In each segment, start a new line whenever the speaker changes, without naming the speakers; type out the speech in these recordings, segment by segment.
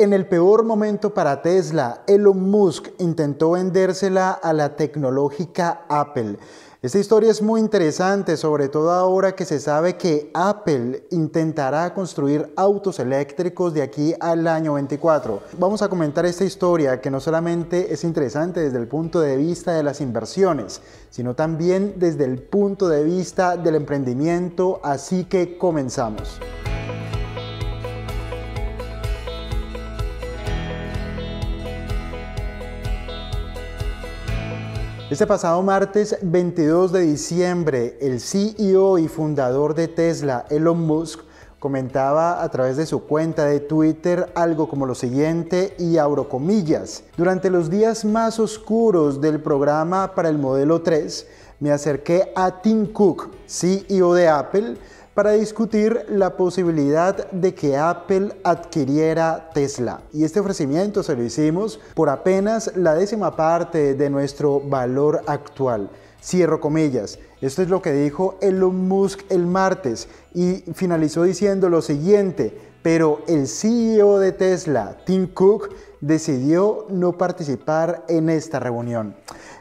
En el peor momento para Tesla, Elon Musk intentó vendérsela a la tecnológica Apple. Esta historia es muy interesante, sobre todo ahora que se sabe que Apple intentará construir autos eléctricos de aquí al año 24. Vamos a comentar esta historia que no solamente es interesante desde el punto de vista de las inversiones, sino también desde el punto de vista del emprendimiento, así que comenzamos. Este pasado martes 22 de diciembre, el CEO y fundador de Tesla, Elon Musk, comentaba a través de su cuenta de Twitter algo como lo siguiente y abro comillas. Durante los días más oscuros del programa para el modelo 3, me acerqué a Tim Cook, CEO de Apple, para discutir la posibilidad de que Apple adquiriera Tesla. Y este ofrecimiento se lo hicimos por apenas la décima parte de nuestro valor actual. Cierro comillas. Esto es lo que dijo Elon Musk el martes y finalizó diciendo lo siguiente, pero el CEO de Tesla, Tim Cook, decidió no participar en esta reunión.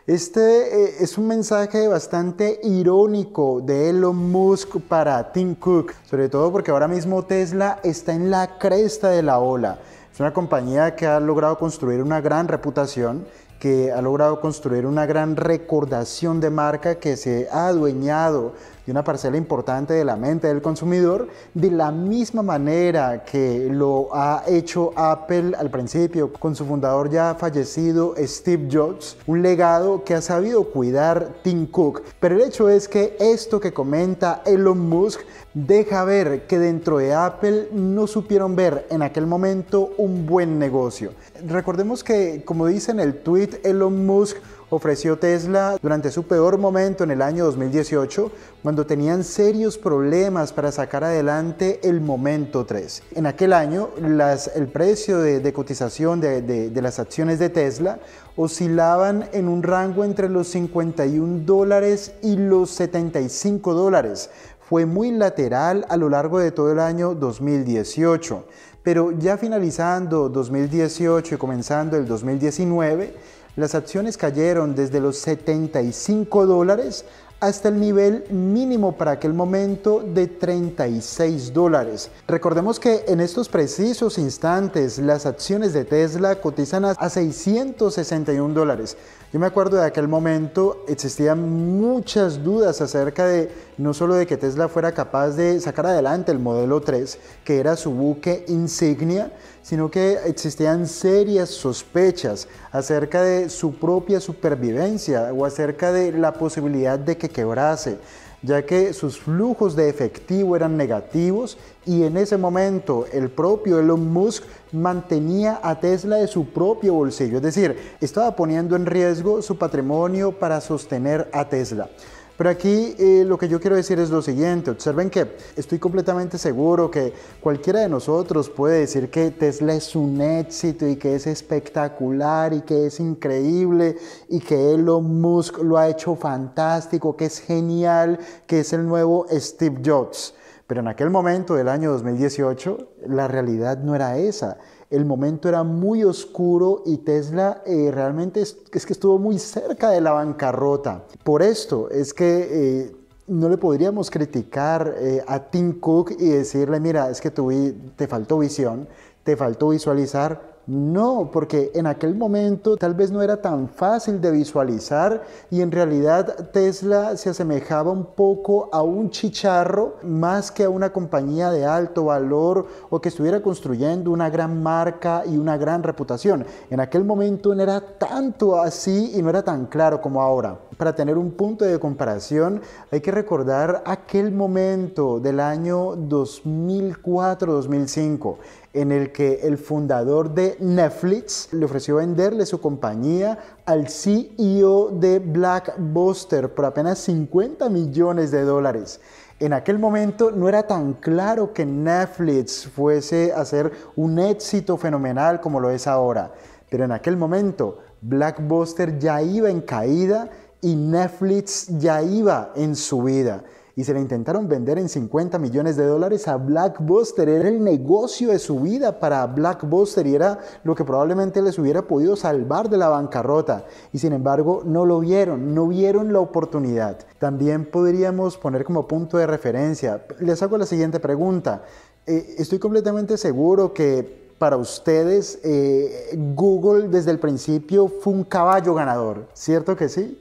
Este eh, es un mensaje bastante irónico de Elon Musk para Tim Cook, sobre todo porque ahora mismo Tesla está en la cresta de la ola. Es una compañía que ha logrado construir una gran reputación que ha logrado construir una gran recordación de marca que se ha adueñado y una parcela importante de la mente del consumidor, de la misma manera que lo ha hecho Apple al principio con su fundador ya fallecido Steve Jobs, un legado que ha sabido cuidar Tim Cook. Pero el hecho es que esto que comenta Elon Musk deja ver que dentro de Apple no supieron ver en aquel momento un buen negocio. Recordemos que, como dice en el tweet Elon Musk, ofreció Tesla durante su peor momento en el año 2018, cuando tenían serios problemas para sacar adelante el Momento 3. En aquel año, el precio de, cotización de, las acciones de Tesla oscilaban en un rango entre los 51 dólares y los 75 dólares, fue muy lateral a lo largo de todo el año 2018, pero ya finalizando 2018 y comenzando el 2019, las acciones cayeron desde los 75 dólares hasta el nivel mínimo para aquel momento de 36 dólares. Recordemos que en estos precisos instantes las acciones de Tesla cotizan a 661 dólares. Yo me acuerdo de aquel momento existían muchas dudas acerca de no solo de que Tesla fuera capaz de sacar adelante el modelo 3, que era su buque insignia, sino que existían serias sospechas acerca de su propia supervivencia o acerca de la posibilidad de que quebrase ya que sus flujos de efectivo eran negativos y en ese momento el propio Elon Musk mantenía a Tesla de su propio bolsillo, es decir, estaba poniendo en riesgo su patrimonio para sostener a Tesla. Pero aquí eh, lo que yo quiero decir es lo siguiente, observen que estoy completamente seguro que cualquiera de nosotros puede decir que Tesla es un éxito y que es espectacular y que es increíble y que Elon Musk lo ha hecho fantástico, que es genial, que es el nuevo Steve Jobs. Pero en aquel momento del año 2018 la realidad no era esa. El momento era muy oscuro y Tesla eh, realmente es, que estuvo muy cerca de la bancarrota. Por esto es que... Eh, no le podríamos criticar eh, a Tim Cook y decirle, mira, es que te faltó visión, te faltó visualizar, no, porque en aquel momento tal vez no era tan fácil de visualizar y en realidad Tesla se asemejaba un poco a un chicharro más que a una compañía de alto valor o que estuviera construyendo una gran marca y una gran reputación. En aquel momento no era tanto así y no era tan claro como ahora. Para tener un punto de comparación hay que recordar aquel momento del año 2004-2005 en el que el fundador de Netflix le ofreció venderle su compañía al CEO de Blackbuster por apenas 50 millones de dólares. En aquel momento no era tan claro que Netflix fuese a ser un éxito fenomenal como lo es ahora, pero en aquel momento Blackbuster ya iba en caída y Netflix ya iba en subida y se la intentaron vender en 50 millones de dólares a Blackbuster. Era el negocio de su vida para Blackbuster y era lo que probablemente les hubiera podido salvar de la bancarrota. Y sin embargo no lo vieron, no vieron la oportunidad. También podríamos poner como punto de referencia, les hago la siguiente pregunta. Eh, estoy completamente seguro que para ustedes, eh, Google desde el principio fue un caballo ganador, ¿cierto que sí?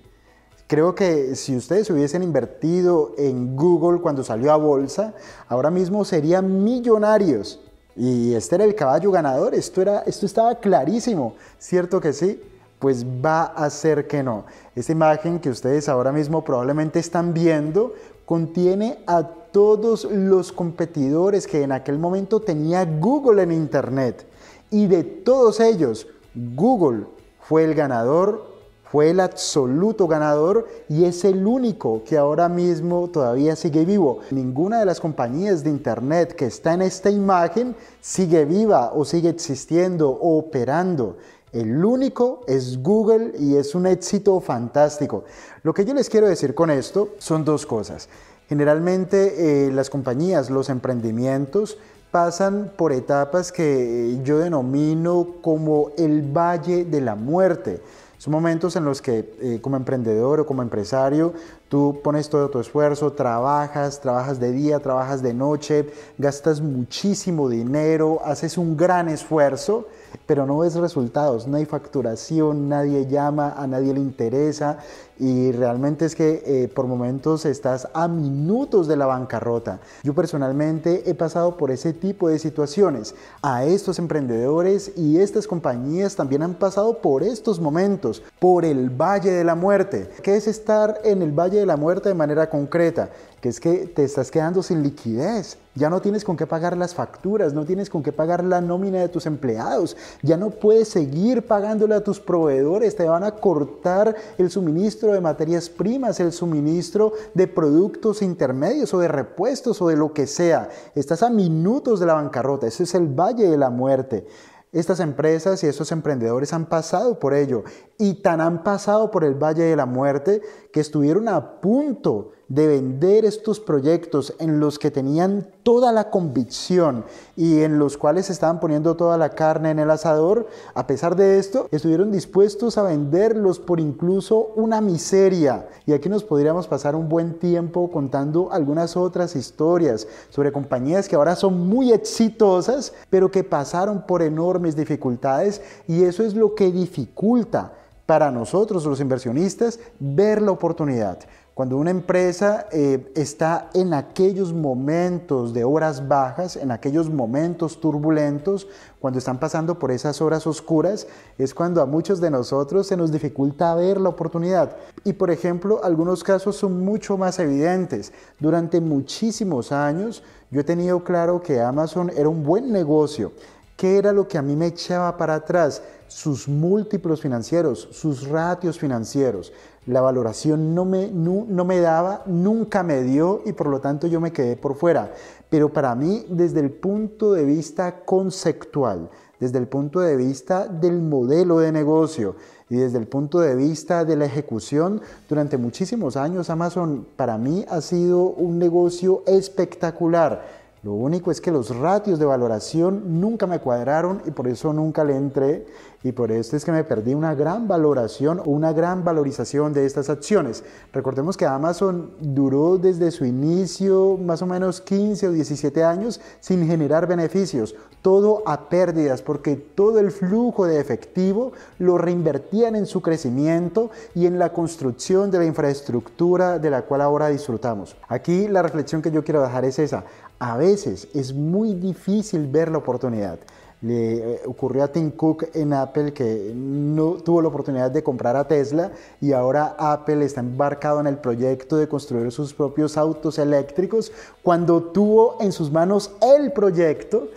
Creo que si ustedes hubiesen invertido en Google cuando salió a bolsa, ahora mismo serían millonarios. Y este era el caballo ganador, esto, era, esto estaba clarísimo, ¿cierto que sí? Pues va a ser que no. Esta imagen que ustedes ahora mismo probablemente están viendo contiene a todos los competidores que en aquel momento tenía Google en Internet. Y de todos ellos, Google fue el ganador fue el absoluto ganador y es el único que ahora mismo todavía sigue vivo. Ninguna de las compañías de Internet que está en esta imagen sigue viva o sigue existiendo o operando. El único es Google y es un éxito fantástico. Lo que yo les quiero decir con esto son dos cosas. Generalmente eh, las compañías, los emprendimientos, pasan por etapas que yo denomino como el valle de la muerte. Son momentos en los que eh, como emprendedor o como empresario tú pones todo tu esfuerzo, trabajas, trabajas de día, trabajas de noche, gastas muchísimo dinero, haces un gran esfuerzo, pero no ves resultados, no hay facturación, nadie llama, a nadie le interesa y realmente es que eh, por momentos estás a minutos de la bancarrota. Yo personalmente he pasado por ese tipo de situaciones. A estos emprendedores y estas compañías también han pasado por estos momentos, por el valle de la muerte. ¿Qué es estar en el valle de la muerte de manera concreta? Que es que te estás quedando sin liquidez. Ya no tienes con qué pagar las facturas, no tienes con qué pagar la nómina de tus empleados, ya no puedes seguir pagándole a tus proveedores, te van a cortar el suministro de materias primas, el suministro de productos intermedios o de repuestos o de lo que sea. Estás a minutos de la bancarrota, ese es el valle de la muerte. Estas empresas y estos emprendedores han pasado por ello y tan han pasado por el Valle de la Muerte que estuvieron a punto de vender estos proyectos en los que tenían toda la convicción y en los cuales estaban poniendo toda la carne en el asador, a pesar de esto, estuvieron dispuestos a venderlos por incluso una miseria. Y aquí nos podríamos pasar un buen tiempo contando algunas otras historias sobre compañías que ahora son muy exitosas, pero que pasaron por enormes dificultades y eso es lo que dificulta para nosotros los inversionistas ver la oportunidad. Cuando una empresa eh, está en aquellos momentos de horas bajas, en aquellos momentos turbulentos, cuando están pasando por esas horas oscuras, es cuando a muchos de nosotros se nos dificulta ver la oportunidad. Y por ejemplo, algunos casos son mucho más evidentes. Durante muchísimos años yo he tenido claro que Amazon era un buen negocio ¿Qué era lo que a mí me echaba para atrás? Sus múltiplos financieros, sus ratios financieros. La valoración no me, no, me daba, nunca me dio y por lo tanto yo me quedé por fuera. Pero para mí, desde el punto de vista conceptual, desde el punto de vista del modelo de negocio y desde el punto de vista de la ejecución, durante muchísimos años Amazon para mí ha sido un negocio espectacular lo único es que los ratios de valoración nunca me cuadraron y por eso nunca le entré y por esto es que me perdí una gran valoración, una gran valorización de estas acciones. Recordemos que Amazon duró desde su inicio más o menos 15 o 17 años sin generar beneficios, todo a pérdidas, porque todo el flujo de efectivo lo reinvertían en su crecimiento y en la construcción de la infraestructura de la cual ahora disfrutamos. Aquí la reflexión que yo quiero dejar es esa. A veces es muy difícil ver la oportunidad. Le eh, ocurrió a Tim Cook en Apple que no tuvo la oportunidad de comprar a Tesla y ahora Apple está embarcado en el proyecto de construir sus propios autos eléctricos. Cuando tuvo en sus manos el proyecto,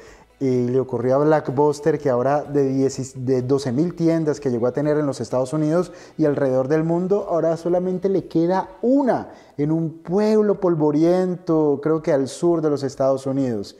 y le ocurrió a Blackbuster que ahora de, de 12 mil tiendas que llegó a tener en los Estados Unidos y alrededor del mundo, ahora solamente le queda una en un pueblo polvoriento, creo que al sur de los Estados Unidos.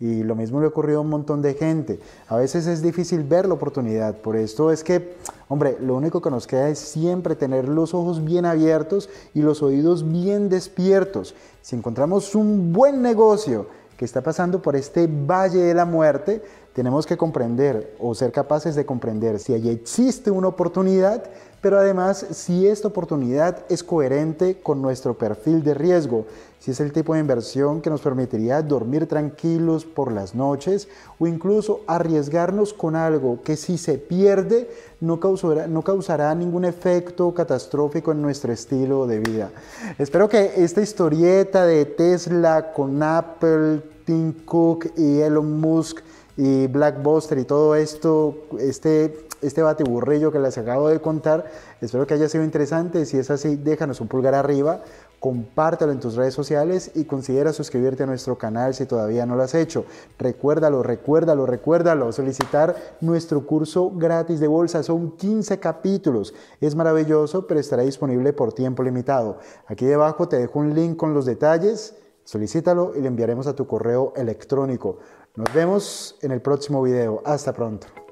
Y lo mismo le ocurrió a un montón de gente. A veces es difícil ver la oportunidad. Por esto es que, hombre, lo único que nos queda es siempre tener los ojos bien abiertos y los oídos bien despiertos. Si encontramos un buen negocio que está pasando por este valle de la muerte, tenemos que comprender o ser capaces de comprender si allí existe una oportunidad, pero además si esta oportunidad es coherente con nuestro perfil de riesgo, si es el tipo de inversión que nos permitiría dormir tranquilos por las noches o incluso arriesgarnos con algo que si se pierde no causará, no causará ningún efecto catastrófico en nuestro estilo de vida. Espero que esta historieta de Tesla con Apple, Tim Cook y Elon Musk y Blackbuster y todo esto, este, este batiburrillo que les acabo de contar. Espero que haya sido interesante. Si es así, déjanos un pulgar arriba, compártelo en tus redes sociales y considera suscribirte a nuestro canal si todavía no lo has hecho. Recuérdalo, recuérdalo, recuérdalo. Solicitar nuestro curso gratis de bolsa. Son 15 capítulos. Es maravilloso, pero estará disponible por tiempo limitado. Aquí debajo te dejo un link con los detalles. Solicítalo y le enviaremos a tu correo electrónico. Nos vemos en el próximo video. Hasta pronto.